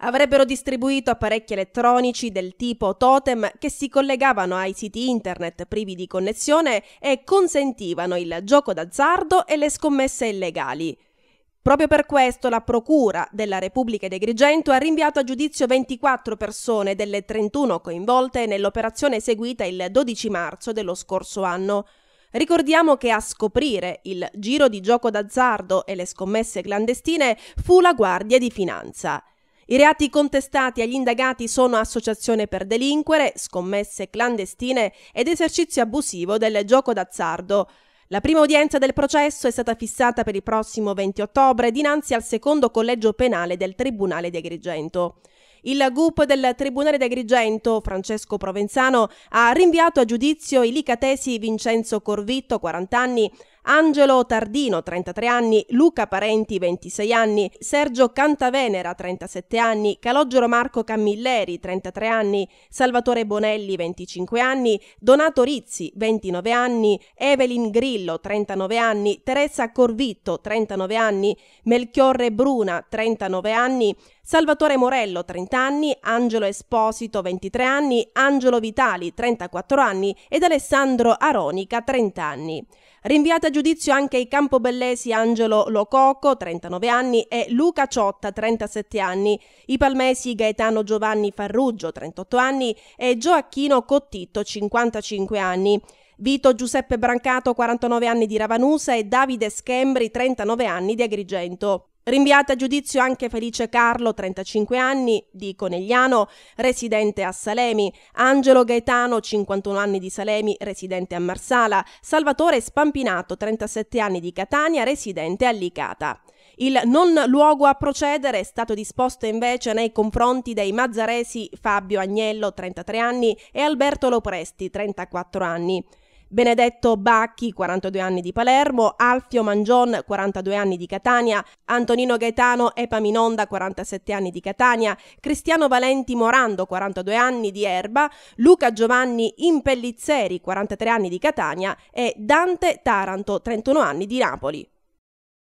Avrebbero distribuito apparecchi elettronici del tipo totem che si collegavano ai siti internet privi di connessione e consentivano il gioco d'azzardo e le scommesse illegali. Proprio per questo la Procura della Repubblica di Agrigento ha rinviato a giudizio 24 persone delle 31 coinvolte nell'operazione eseguita il 12 marzo dello scorso anno. Ricordiamo che a scoprire il giro di gioco d'azzardo e le scommesse clandestine fu la Guardia di Finanza. I reati contestati agli indagati sono associazione per delinquere, scommesse clandestine ed esercizio abusivo del gioco d'azzardo. La prima udienza del processo è stata fissata per il prossimo 20 ottobre dinanzi al secondo collegio penale del Tribunale di Agrigento. Il GUP del Tribunale di Agrigento, Francesco Provenzano, ha rinviato a giudizio i licatesi Vincenzo Corvitto, 40 anni, Angelo Tardino, 33 anni, Luca Parenti, 26 anni, Sergio Cantavenera, 37 anni, Calogero Marco Camilleri, 33 anni, Salvatore Bonelli, 25 anni, Donato Rizzi, 29 anni, Evelyn Grillo, 39 anni, Teresa Corvitto, 39 anni, Melchiorre Bruna, 39 anni, Salvatore Morello, 30 anni, Angelo Esposito, 23 anni, Angelo Vitali, 34 anni ed Alessandro Aronica, 30 anni. Rinviate a giudizio anche i campobellesi Angelo Lococo, 39 anni, e Luca Ciotta, 37 anni, i palmesi Gaetano Giovanni Farruggio, 38 anni, e Gioacchino Cottitto, 55 anni. Vito Giuseppe Brancato, 49 anni di Ravanusa e Davide Schembri, 39 anni di Agrigento. Rinviata a giudizio anche Felice Carlo, 35 anni, di Conegliano, residente a Salemi, Angelo Gaetano, 51 anni di Salemi, residente a Marsala, Salvatore Spampinato, 37 anni di Catania, residente a Licata. Il non luogo a procedere è stato disposto invece nei confronti dei mazzaresi Fabio Agnello, 33 anni, e Alberto Lopresti, 34 anni. Benedetto Bacchi, 42 anni di Palermo, Alfio Mangion, 42 anni di Catania, Antonino Gaetano Epaminonda, 47 anni di Catania, Cristiano Valenti Morando, 42 anni di Erba, Luca Giovanni Impellizzeri, 43 anni di Catania e Dante Taranto, 31 anni di Napoli.